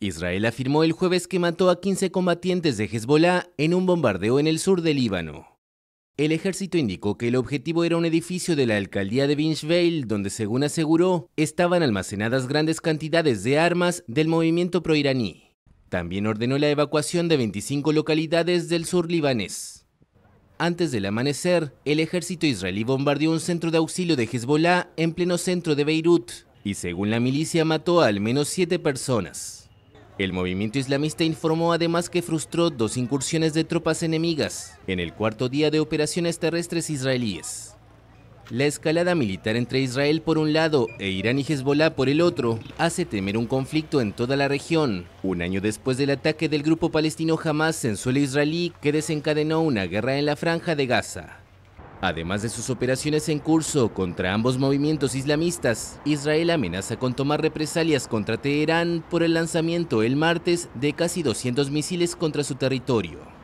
Israel afirmó el jueves que mató a 15 combatientes de Hezbollah en un bombardeo en el sur del Líbano. El ejército indicó que el objetivo era un edificio de la alcaldía de Binchvale, donde, según aseguró, estaban almacenadas grandes cantidades de armas del movimiento proiraní. También ordenó la evacuación de 25 localidades del sur libanés. Antes del amanecer, el ejército israelí bombardeó un centro de auxilio de Hezbollah en pleno centro de Beirut y, según la milicia, mató a al menos siete personas. El movimiento islamista informó además que frustró dos incursiones de tropas enemigas en el cuarto día de operaciones terrestres israelíes. La escalada militar entre Israel por un lado e Irán y Hezbollah por el otro hace temer un conflicto en toda la región, un año después del ataque del grupo palestino Hamas en suelo israelí que desencadenó una guerra en la franja de Gaza. Además de sus operaciones en curso contra ambos movimientos islamistas, Israel amenaza con tomar represalias contra Teherán por el lanzamiento el martes de casi 200 misiles contra su territorio.